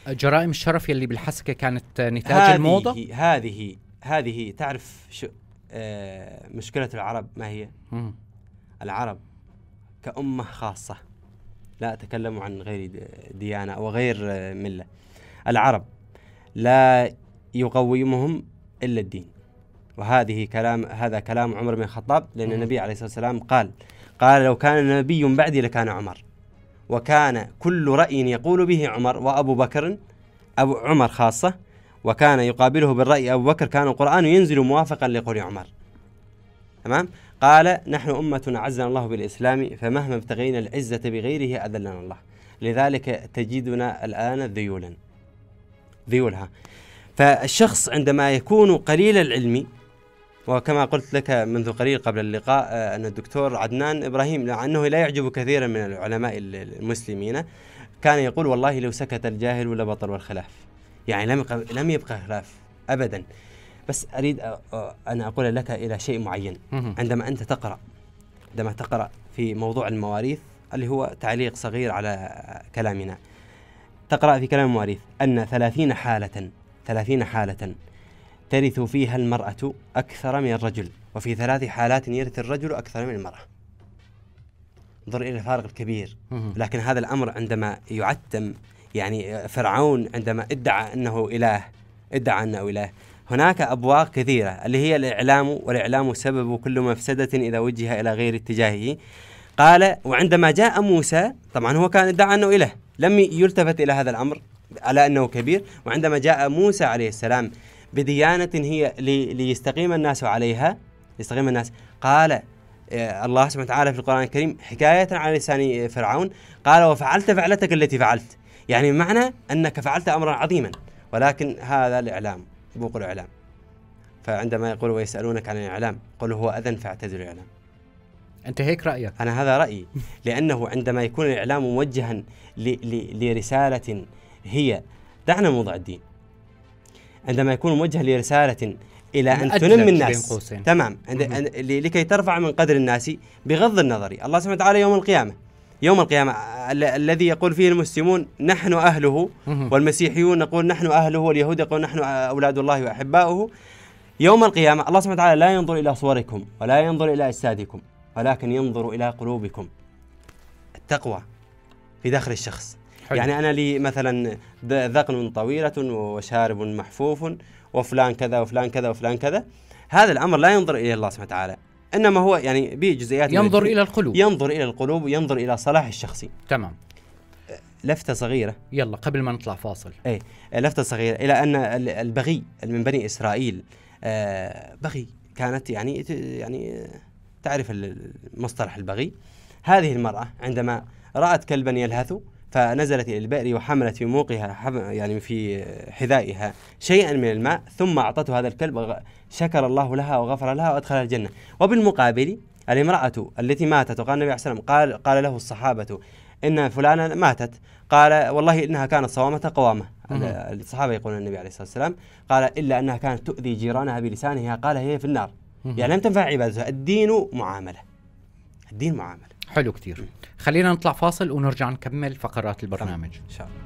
جرائم الشرف يلي بالحسكه كانت نتاج هذه الموضه هذه هذه تعرف شو آه مشكله العرب ما هي مم. العرب كامه خاصه لا اتكلم عن غير ديانه او غير آه، مله العرب لا يقومهم الا الدين وهذه كلام هذا كلام عمر بن الخطاب لان النبي عليه الصلاه والسلام قال قال لو كان نبي بعدي لكان عمر وكان كل رأي يقول به عمر وأبو بكر أبو عمر خاصة وكان يقابله بالرأي أبو بكر كان القرآن ينزل موافقا لقول عمر تمام قال نحن أمة عزنا الله بالإسلام فمهما ابتغينا العزة بغيره أذلنا الله لذلك تجدنا الآن ذيولا ذيولها فالشخص عندما يكون قليل العلم وكما قلت لك منذ قليل قبل اللقاء آه، أن الدكتور عدنان إبراهيم لأنه لا يعجب كثيرا من العلماء المسلمين كان يقول والله لو سكت الجاهل لبطل والخلاف يعني لم لم يبقى خلاف أبدا بس أريد آه، آه، أن أقول لك إلى شيء معين عندما أنت تقرأ عندما تقرأ في موضوع المواريث اللي هو تعليق صغير على كلامنا تقرأ في كلام المواريث أن ثلاثين حالة ثلاثين حالة ترث فيها المرأة أكثر من الرجل وفي ثلاث حالات يرث الرجل أكثر من المرأة انظر إلى الفارق الكبير لكن هذا الأمر عندما يعتم يعني فرعون عندما ادعى أنه إله ادعى أنه إله هناك أبواب كثيرة اللي هي الإعلام والإعلام سبب كل مفسدة إذا وجه إلى غير اتجاهه قال وعندما جاء موسى طبعا هو كان ادعى أنه إله لم يلتفت إلى هذا الأمر على أنه كبير وعندما جاء موسى عليه السلام بديانة هي ليستقيم الناس عليها يستقيم الناس قال آه، الله سبحانه وتعالى في القرآن الكريم حكاية على لسان فرعون قال وفعلت فعلتك التي فعلت يعني معنى أنك فعلت أمرا عظيما ولكن هذا الإعلام بوق الإعلام فعندما يقول ويسألونك عن الإعلام قل هو أذن فاعتزل الإعلام أنت هيك رأيك أنا هذا رأيي لأنه عندما يكون الإعلام موجها لرسالة هي دعنا نوضع الدين عندما يكون موجه لرسالة إلى أن تنمي الناس تمام عند لكي ترفع من قدر الناس بغض النظر الله سبحانه وتعالى يوم القيامة يوم القيامة الذي يقول فيه المسلمون نحن أهله والمسيحيون نقول نحن أهله واليهود يقول نحن أولاد الله وأحباؤه يوم القيامة الله سبحانه وتعالى لا ينظر إلى صوركم ولا ينظر إلى أجسادكم ولكن ينظر إلى قلوبكم التقوى في داخل الشخص حلو. يعني انا لي مثلا ذقن طويله وشارب محفوف وفلان كذا وفلان كذا وفلان كذا هذا الامر لا ينظر اليه الله سبحانه وتعالى انما هو يعني بجزئيات ينظر الى القلوب ينظر الى القلوب وينظر الى صلاح الشخصي تمام لفته صغيره يلا قبل ما نطلع فاصل اي لفته صغيره الى ان البغي من بني اسرائيل آه، بغي كانت يعني يعني تعرف مصطلح البغي هذه المراه عندما رات كلبا يلهث فنزلت إلى البئر وحملت في موقها يعني في حذائها شيئا من الماء ثم أعطته هذا الكلب شكر الله لها وغفر لها وأدخلها الجنة وبالمقابل الامرأة التي ماتت وقال النبي عليه الصلاة والسلام قال, قال له الصحابة إن فلانة ماتت قال والله إنها كانت صوامة قوامة الصحابة يقولون النبي عليه الصلاة والسلام قال إلا أنها كانت تؤذي جيرانها بلسانها قال هي في النار يعني لم تنفع عبادتها الدين معاملة الدين معاملة حلو كتير إيه. خلينا نطلع فاصل ونرجع نكمل فقرات البرنامج ان شاء الله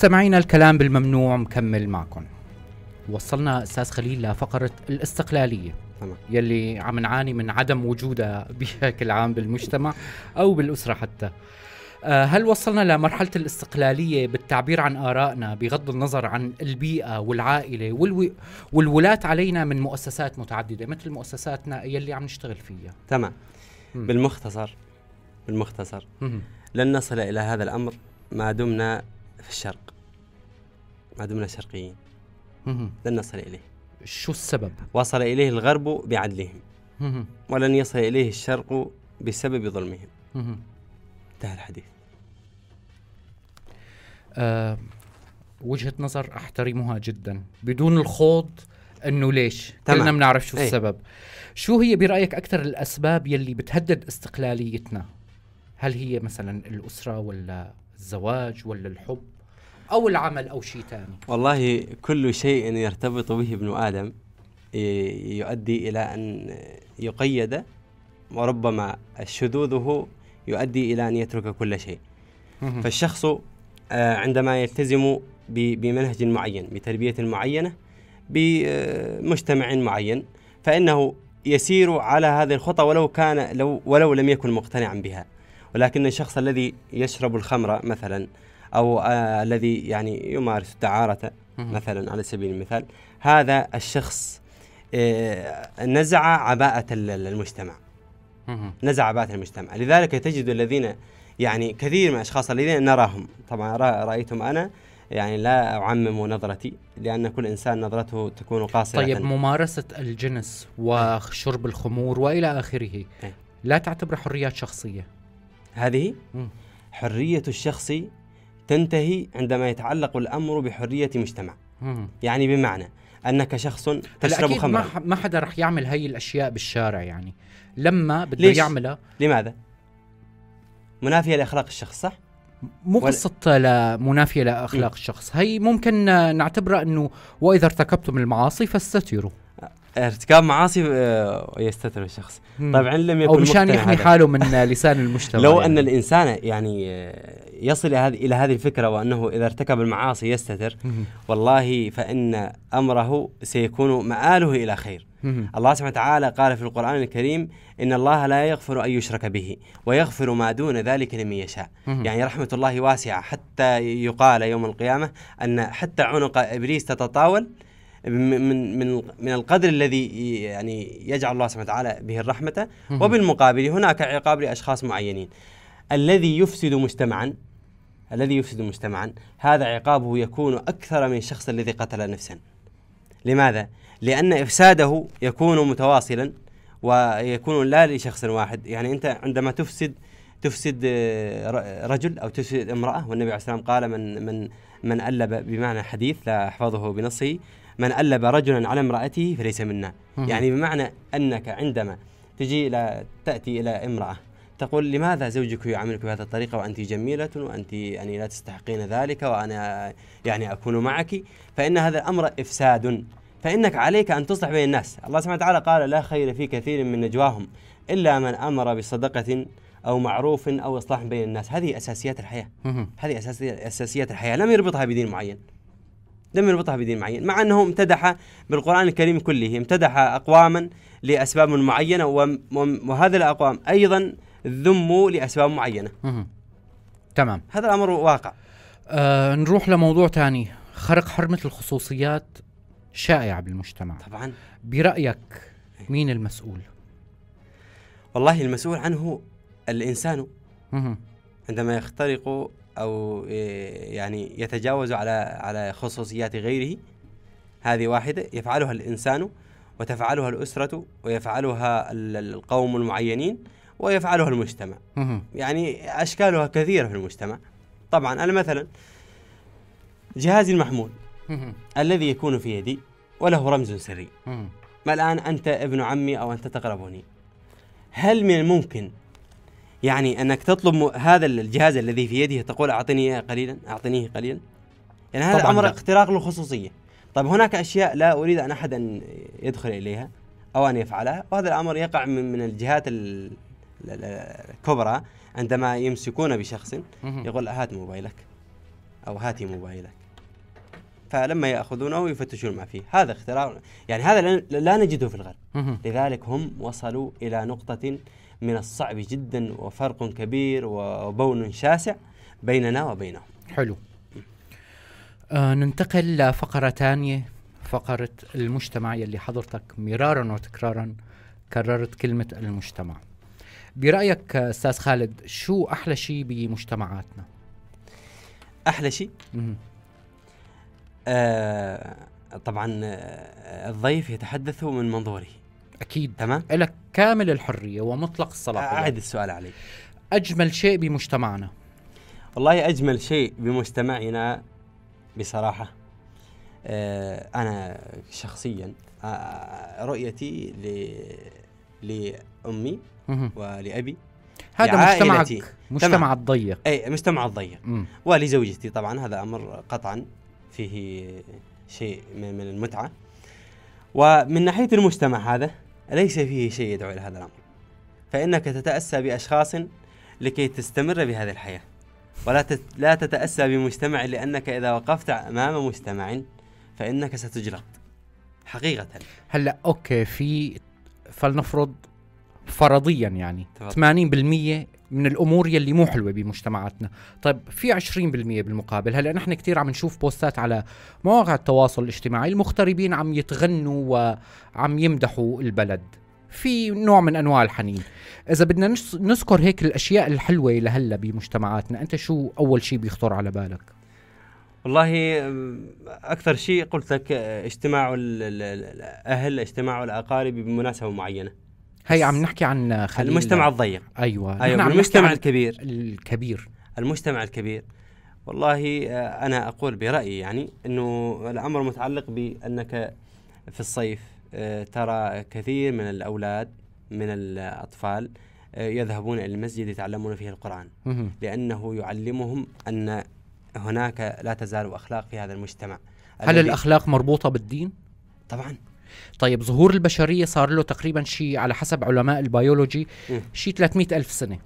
مستمعينا الكلام بالممنوع مكمل معكم وصلنا استاذ خليل لفقره الاستقلاليه تمام يلي عم نعاني من عدم وجودها بشكل عام بالمجتمع او بالاسره حتى آه، هل وصلنا لمرحلة الاستقلالية بالتعبير عن آرائنا بغض النظر عن البيئة والعائلة والولاة علينا من مؤسسات متعددة مثل مؤسساتنا يلي عم نشتغل فيها تمام بالمختصر بالمختصر لن نصل إلى هذا الأمر ما دمنا في الشرق ما دمنا شرقيين لن نصل إليه شو السبب؟ وصل إليه الغرب بعدلهم ولن يصل إليه الشرق بسبب ظلمهم انتهى الحديث أه وجهة نظر أحترمها جدا بدون الخوض انه ليش تمام. كلنا بنعرف شو ايه. السبب شو هي برايك اكثر الاسباب يلي بتهدد استقلاليتنا هل هي مثلا الاسره ولا الزواج ولا الحب أو العمل أو شيء ثاني والله كل شيء يرتبط به ابن آدم يؤدي إلى أن يقيد وربما شذوذه يؤدي إلى أن يترك كل شيء فالشخص آه، عندما يلتزم بمنهج معين بتربية معينة بمجتمع آه، معين فإنه يسير على هذه الخطى ولو كان لو ولو لم يكن مقتنعا بها ولكن الشخص الذي يشرب الخمر مثلا او آه الذي يعني يمارس دعارته مثلا على سبيل المثال هذا الشخص آه نزع عباءة المجتمع نزع عباءة المجتمع لذلك تجد الذين يعني كثير من الاشخاص الذين نراهم طبعا رايتهم انا يعني لا أعمم نظرتي لأن كل إنسان نظرته تكون قاصرة طيب ممارسة الجنس وشرب الخمور وإلى آخره إيه. لا تعتبر حريات شخصية هذه حرية الشخص تنتهي عندما يتعلق الأمر بحرية مجتمع يعني بمعنى انك شخص تشرب خمر ما, ما حدا رح يعمل هاي الاشياء بالشارع يعني لما بده يعملها لماذا؟ منافيه لاخلاق الشخص صح؟ مو قصة منافية لأخلاق م. الشخص هي ممكن نعتبرها أنه وإذا ارتكبتم المعاصي فاستتروا أه، ارتكاب معاصي أه، يستتر الشخص م. طبعا لم يكن أو مشان يحمي حاله من لسان المجتمع لو يعني. أن الإنسان يعني يصل إلى هذه الفكرة وأنه إذا ارتكب المعاصي يستتر والله فإن أمره سيكون مآله إلى خير الله سبحانه وتعالى قال في القرآن الكريم إن الله لا يغفر أن يشرك به ويغفر ما دون ذلك لمن يشاء يعني رحمة الله واسعة حتى يقال يوم القيامة أن حتى عنق إبليس تتطاول من من من القدر الذي يعني يجعل الله سبحانه وتعالى به الرحمة وبالمقابل هناك عقاب لأشخاص معينين الذي يفسد مجتمعا الذي يفسد مجتمعا هذا عقابه يكون أكثر من الشخص الذي قتل نفسا لماذا؟ لأن إفساده يكون متواصلا ويكون لا لشخص واحد يعني أنت عندما تفسد تفسد آه، رجل أو تفسد امرأة والنبي عليه السلام قال من من من ألب بمعنى حديث لا أحفظه بنصه من ألب رجلا على امرأته فليس منا يعني بمعنى أنك عندما تجي إلى تأتي إلى امرأة تقول لماذا زوجك يعاملك بهذه الطريقة وأنت جميلة وأنت يعني لا تستحقين ذلك وأنا يعني أكون معك فإن هذا الأمر إفساد فإنك عليك أن تصلح بين الناس الله سبحانه وتعالى قال لا خير في كثير من نجواهم إلا من أمر بصدقة أو معروف أو إصلاح بين الناس هذه أساسيات الحياة هذه أساسيات الحياة لم يربطها بدين معين لم يربطها بدين معين مع أنه امتدح بالقرآن الكريم كله امتدح أقواما لأسباب معينة وهذه الأقوام أيضا ذموا لاسباب معينه. تمام. هذا الامر واقع. آه نروح لموضوع ثاني، خرق حرمه الخصوصيات شائعه بالمجتمع. طبعا. برايك إيه. مين المسؤول؟ والله المسؤول عنه الانسان. عندما يخترق او إيه، يعني يتجاوز على على خصوصيات غيره هذه واحده يفعلها الانسان وتفعلها الاسره ويفعلها القوم المعينين ويفعله المجتمع يعني أشكالها كثيرة في المجتمع طبعا أنا مثلا جهازي المحمول الذي يكون في يدي وله رمز سري ما الآن أنت ابن عمي أو أنت تقربني هل من الممكن يعني أنك تطلب هذا الجهاز الذي في يده تقول أعطني إياه قليلا أعطنيه قليلا يعني هذا أمر اختراق للخصوصية طيب هناك أشياء لا أريد أن أحد أن يدخل إليها أو أن يفعلها وهذا الأمر يقع من الجهات الكبرى عندما يمسكون بشخص يقول هات موبايلك أو هاتي موبايلك فلما ياخذونه يفتشون ما فيه هذا اختراع يعني هذا لا نجده في الغرب لذلك هم وصلوا الى نقطه من الصعب جدا وفرق كبير وبون شاسع بيننا وبينهم حلو آه ننتقل لفقره ثانيه فقره المجتمع يلي حضرتك مرارا وتكرارا كررت كلمه المجتمع برايك استاذ خالد شو احلى شيء بمجتمعاتنا احلى شيء آه طبعا آه، الضيف يتحدث من منظوره اكيد تمام لك كامل الحريه ومطلق الصلاحيه اعد آه، السؤال عليك اجمل شيء بمجتمعنا والله اجمل شيء بمجتمعنا بصراحه آه انا شخصيا آه رؤيتي لامي ولأبي هذا مجتمعك مجتمع الضيق أي مجتمع الضيق ولزوجتي طبعا هذا أمر قطعا فيه شيء من المتعة ومن ناحية المجتمع هذا ليس فيه شيء يدعو إلى هذا الأمر فإنك تتأسى بأشخاص لكي تستمر بهذه الحياة ولا تت... لا تتأسى بمجتمع لأنك إذا وقفت أمام مجتمع فإنك ستجلط حقيقة هلا أوكي في فلنفرض فرضيا يعني تفضل. 80% من الامور يلي مو حلوه بمجتمعاتنا طيب في 20% بالمقابل هلا نحن كثير عم نشوف بوستات على مواقع التواصل الاجتماعي المغتربين عم يتغنوا وعم يمدحوا البلد في نوع من انواع الحنين اذا بدنا نذكر هيك الاشياء الحلوه لهلا بمجتمعاتنا انت شو اول شيء بيخطر على بالك والله اكثر شيء قلت لك اجتماع الاهل اجتماع الاقارب بمناسبه معينه هي عم نحكي عن خليل المجتمع الضيق ايوه ايوه المجتمع الكبير الكبير المجتمع الكبير والله آه، انا اقول برايي يعني انه الامر متعلق بانك في الصيف آه، ترى كثير من الاولاد من الاطفال آه، يذهبون الى المسجد يتعلمون فيه القران لانه يعلمهم ان هناك لا تزال اخلاق في هذا المجتمع هل الاخلاق مربوطه بالدين طبعا طيب ظهور البشريه صار له تقريبا شيء على حسب علماء البيولوجي شيء 300 الف سنه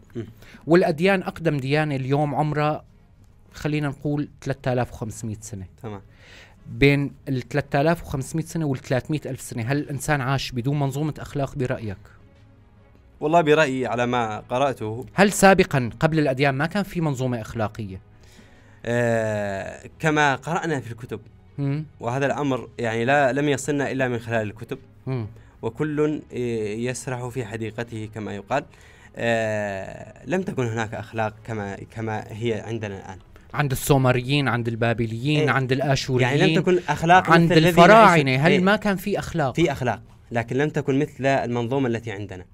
والاديان اقدم ديانه اليوم عمرها خلينا نقول 3500 سنه تمام بين ال 3500 سنه وال 300 الف سنه هل الانسان عاش بدون منظومه اخلاق برايك والله برايي على ما قراته هل سابقا قبل الاديان ما كان في منظومه اخلاقيه آه كما قرانا في الكتب وهذا الأمر يعني لا لم يصلنا إلا من خلال الكتب وكل يسرح في حديقته كما يقال آه، لم تكن هناك أخلاق كما كما هي عندنا الآن عند السومريين عند البابليين إيه؟ عند الاشوريين يعني لم تكن اخلاق عند الفراعنه هل إيه؟ ما كان في اخلاق في اخلاق لكن لم تكن مثل المنظومه التي عندنا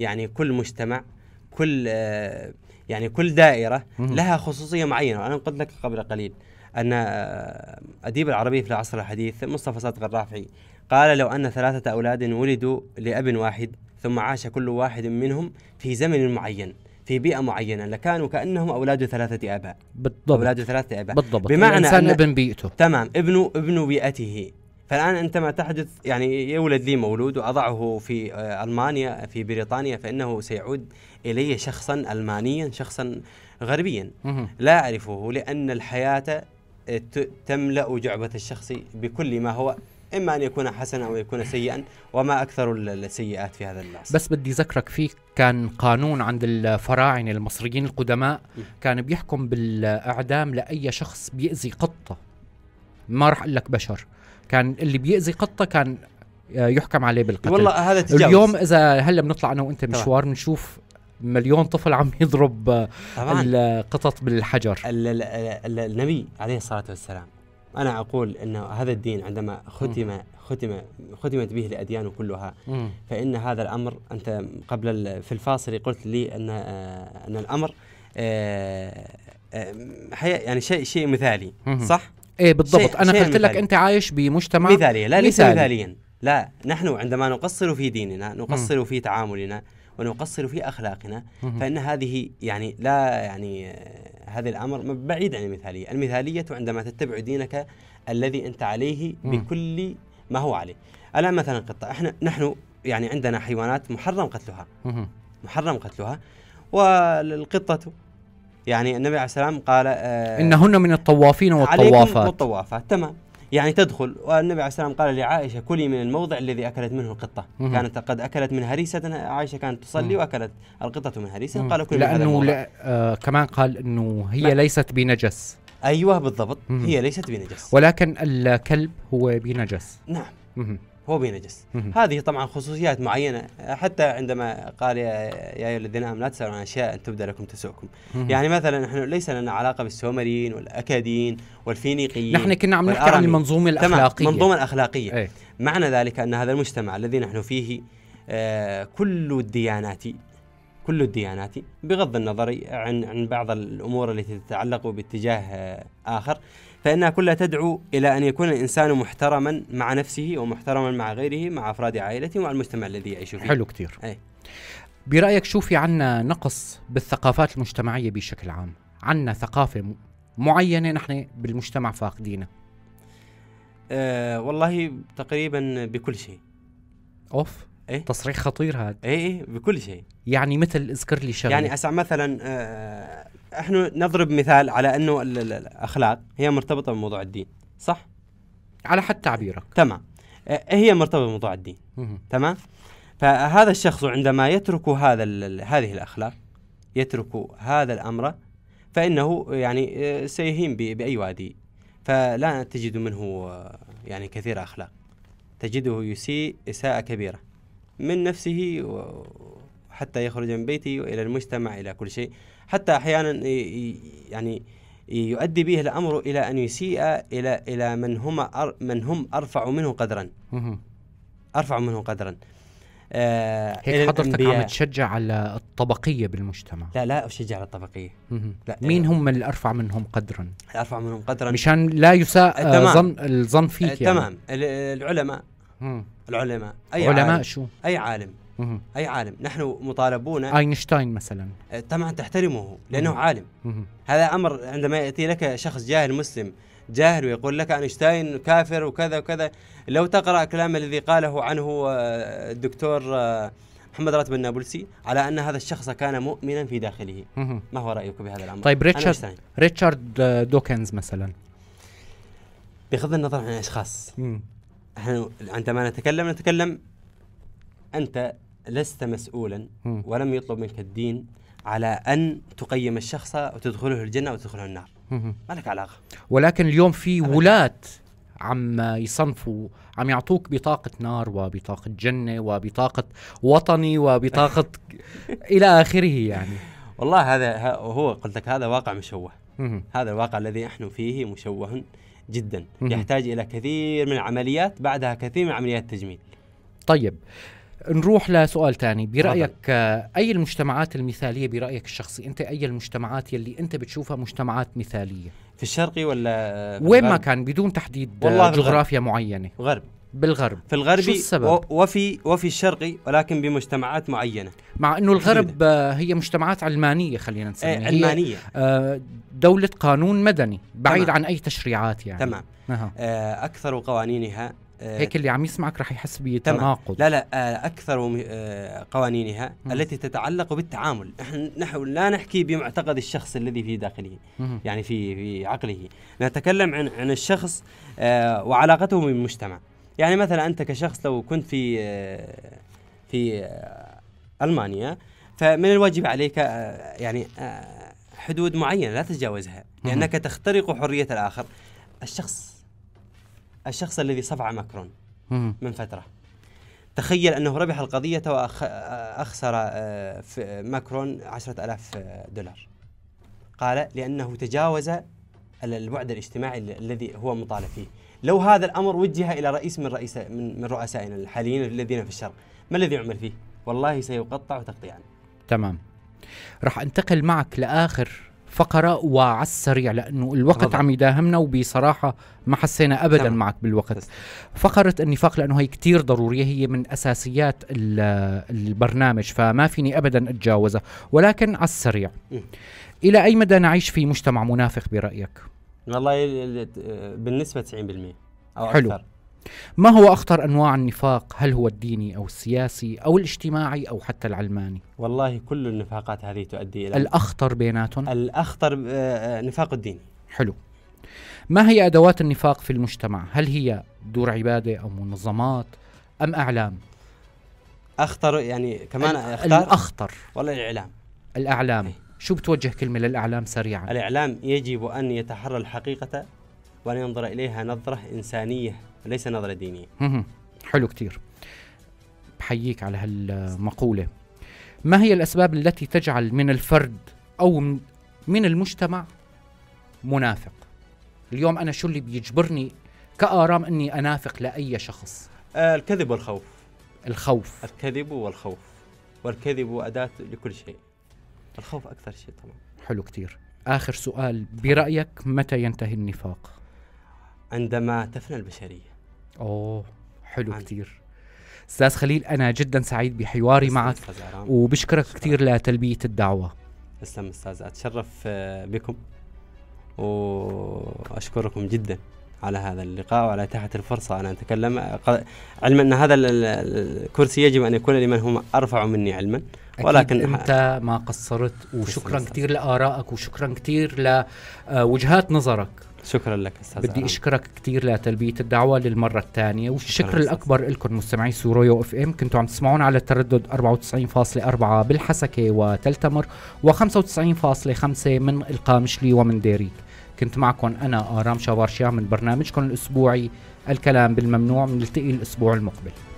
يعني كل مجتمع كل آه يعني كل دائره لها خصوصيه معينه وانا قلت لك قبل قليل أن أديب العربي في العصر الحديث مصطفى صادق الرافعي قال لو أن ثلاثة أولاد ولدوا لأب واحد ثم عاش كل واحد منهم في زمن معين في بيئة معينة لكانوا كأنهم أولاد ثلاثة آباء بالضبط أولاد ثلاثة آباء بالضبط بمعنى الإنسان ابن بيئته تمام ابن ابن بيئته فالآن أنت ما تحدث يعني يولد لي مولود وأضعه في آه، ألمانيا في بريطانيا فإنه سيعود إلي شخصا ألمانيا شخصا غربيا لا أعرفه لأن الحياة إيه، تملأ جعبة الشخص بكل ما هو إما أن يكون حسنا أو يكون سيئا وما أكثر السيئات في هذا العصر بس بدي ذكرك في كان قانون عند الفراعنة المصريين القدماء كان بيحكم بالإعدام لأي شخص بيأذي قطة ما راح أقول لك بشر كان اللي بيأذي قطة كان آه، يحكم عليه بالقتل والله هذا تجاوز اليوم اذا هلا بنطلع انا وانت مشوار بنشوف مليون طفل عم يضرب القطط بالحجر النبي عليه الصلاه والسلام انا اقول ان هذا الدين عندما ختم ختم ختمت به الاديان كلها فان هذا الامر انت قبل في الفاصل قلت لي ان آه، ان الامر آه، آه، يعني شيء شيء مثالي صح؟ ايه بالضبط انا قلت لك انت عايش بمجتمع مثالي لا ليس مثاليا لا نحن عندما نقصر في ديننا نقصر في تعاملنا ونقصر في أخلاقنا فإن هذه يعني لا يعني آه، هذا الأمر بعيد عن المثالية المثالية عندما تتبع دينك الذي أنت عليه بكل ما هو عليه الآن مثلا قطة إحنا نحن يعني عندنا حيوانات محرم قتلها محرم قتلها والقطة يعني النبي عليه السلام قال آه إنهن من الطوافين والطوافات والطوافات تمام يعني تدخل والنبي عليه السلام قال لعائشه كلي من الموضع الذي اكلت منه القطه مم. كانت قد اكلت من هريسه عائشه كانت تصلي مم. واكلت القطه من هريسه قال كلي لانه من هذا الموضع. لا آه كمان قال انه هي ما. ليست بنجس ايوه بالضبط مم. هي ليست بنجس ولكن الكلب هو بنجس نعم مم. هو بينجس هذه طبعا خصوصيات معينه حتى عندما قال يا ايها الذين امنوا لا تسالوا عن اشياء ان تبدا لكم تسؤكم يعني مثلا نحن ليس لنا علاقه بالسومريين والاكاديين والفينيقيين نحن كنا عم نحكي عن المنظومه الاخلاقيه المنظومه الاخلاقيه أي. معنى ذلك ان هذا المجتمع الذي نحن فيه آه كل الديانات كل الديانات بغض النظر عن عن بعض الامور التي تتعلق باتجاه آه، اخر فإنها كلها تدعو إلى أن يكون الإنسان محترما مع نفسه ومحترما مع غيره مع أفراد عائلته ومع المجتمع الذي يعيش فيه حلو كثير أي. برأيك شو في عنا نقص بالثقافات المجتمعية بشكل عام عنا ثقافة معينة نحن بالمجتمع فاقدينها أه والله تقريبا بكل شيء اوف إيه؟ تصريح خطير هذا اي إيه بكل شيء يعني مثل اذكر لي شغله يعني اسع مثلا أه احنا نضرب مثال على انه الاخلاق هي مرتبطه بموضوع الدين صح على حد تعبيرك تمام أه، هي مرتبطه بموضوع الدين تمام فهذا الشخص عندما يترك هذا هذه الاخلاق يترك هذا الامر فانه يعني أه، سيهين باي وادي فلا تجد منه أه، يعني كثير اخلاق تجده يسيء اساءه كبيره من نفسه حتى يخرج من بيته والى المجتمع الى كل شيء حتى احيانا يعني يؤدي به الامر الى ان يسيء الى الى من هم من هم ارفع منه قدرا. ارفع منه قدرا. آه هيك حضرتك عم تشجع على الطبقية بالمجتمع لا لا أشجع على الطبقية لا مين هم اللي أرفع منهم قدرا الأرفع منهم قدرا مشان لا يساء الظن آه، ظن الظن فيك آه، يعني. تمام العلماء العلماء أي علماء عالم. شو أي عالم مه. اي عالم نحن مطالبون اينشتاين مثلا آه، طبعا تحترمه لانه مه. عالم مه. هذا امر عندما ياتي لك شخص جاهل مسلم جاهل ويقول لك اينشتاين كافر وكذا وكذا لو تقرا كلام الذي قاله عنه آه، الدكتور آه، محمد راتب النابلسي على ان هذا الشخص كان مؤمنا في داخله ما هو رايك بهذا الامر طيب ريتشارد ريتشارد دوكنز مثلا بغض النظر عن الاشخاص احنا عندما نتكلم نتكلم أنت لست مسؤولا ولم يطلب منك الدين على أن تقيم الشخص وتدخله الجنة أو تدخله النار ما لك علاقة ولكن اليوم في ولاة عم يصنفوا عم يعطوك بطاقة نار وبطاقة جنة وبطاقة وطني وبطاقة إلى آخره يعني والله هذا هو قلت لك هذا واقع مشوه هذا الواقع الذي نحن فيه مشوه جدا يحتاج إلى كثير من العمليات بعدها كثير من عمليات التجميل طيب نروح لسؤال ثاني برايك آه، اي المجتمعات المثاليه برايك الشخصي انت اي المجتمعات يلي انت بتشوفها مجتمعات مثاليه في الشرقي ولا وين ما كان بدون تحديد آه، والله جغرافيا الغرب. معينه غرب بالغرب في الغرب وفي وفي الشرقي ولكن بمجتمعات معينه مع انه الغرب آه، هي مجتمعات علمانيه خلينا نسميها ايه علمانيه دولة قانون مدني بعيد تمام. عن اي تشريعات يعني تمام نعم. آه اكثر قوانينها آه، هيك اللي عم يسمعك رح يحس بتناقض لا لا آه، اكثر آه، قوانينها مم. التي تتعلق بالتعامل نحن نحن لا نحكي بمعتقد الشخص الذي في داخله مم. يعني في في عقله نتكلم عن عن الشخص وعلاقته بالمجتمع يعني مثلا انت كشخص لو كنت في في المانيا فمن الواجب عليك يعني حدود معينه لا تتجاوزها لانك تخترق حريه الاخر الشخص الشخص الذي صفع ماكرون من فتره تخيل انه ربح القضيه واخسر آه، ماكرون عشرة ألاف دولار قال لانه تجاوز البعد الاجتماعي الذي هو مطالب فيه لو هذا الامر وجه الى رئيس من رئيس من, من رؤسائنا الحاليين الذين في الشرق ما الذي يعمل فيه والله سيقطع تقطيعا تمام راح انتقل معك لاخر فقره وعلى يعني السريع لانه الوقت طبعا. عم يداهمنا وبصراحه ما حسينا ابدا طبعا. معك بالوقت فقره النفاق لانه هي كتير ضروريه هي من اساسيات البرنامج فما فيني ابدا اتجاوزها ولكن على السريع الى اي مدى نعيش في مجتمع منافق برايك والله بالنسبه 90% او حلو. اكثر ما هو أخطر أنواع النفاق هل هو الديني أو السياسي أو الاجتماعي أو حتى العلماني والله كل النفاقات هذه تؤدي إلى الأخطر بيناتهم الأخطر آه، آه، نفاق الدين حلو ما هي أدوات النفاق في المجتمع هل هي دور عبادة أو منظمات أم أعلام أخطر يعني كمان أختار الأخطر ولا الإعلام الأعلام أي. شو بتوجه كلمة للأعلام سريعا الإعلام يجب أن يتحرى الحقيقة وأن ينظر إليها نظرة إنسانية ليس نظره دينيه. حلو كتير بحييك على هالمقوله. ما هي الاسباب التي تجعل من الفرد او من المجتمع منافق؟ اليوم انا شو اللي بيجبرني كآرام اني انافق لاي شخص؟ آه، الكذب والخوف. الخوف. الكذب والخوف. والكذب أداة لكل شيء. الخوف أكثر شيء طبعا. حلو كتير. آخر سؤال برأيك متى ينتهي النفاق؟ عندما تفنى البشرية اوه حلو عندي. كتير استاذ خليل انا جدا سعيد بحواري معك وبشكرك كثير لتلبيه الدعوه تسلم استاذ اتشرف آه، بكم واشكركم جدا على هذا اللقاء وعلى اتاحه الفرصه انا اتكلم علما ان هذا الكرسي يجب ان يكون لمن هم ارفع مني علما ولكن أكيد انت ما قصرت وشكرا كثير لارائك وشكرا كثير لوجهات نظرك شكرا لك استاذ بدي اشكرك كثير لتلبيه الدعوه للمره الثانيه والشكر الاكبر لكم مستمعي سوريو اف ام كنتوا عم تسمعون على التردد 94.4 بالحسكه وتلتمر و95.5 من القامشلي ومن ديريك كنت معكم انا ارام شاورشيا من برنامجكم الاسبوعي الكلام بالممنوع بنلتقي الاسبوع المقبل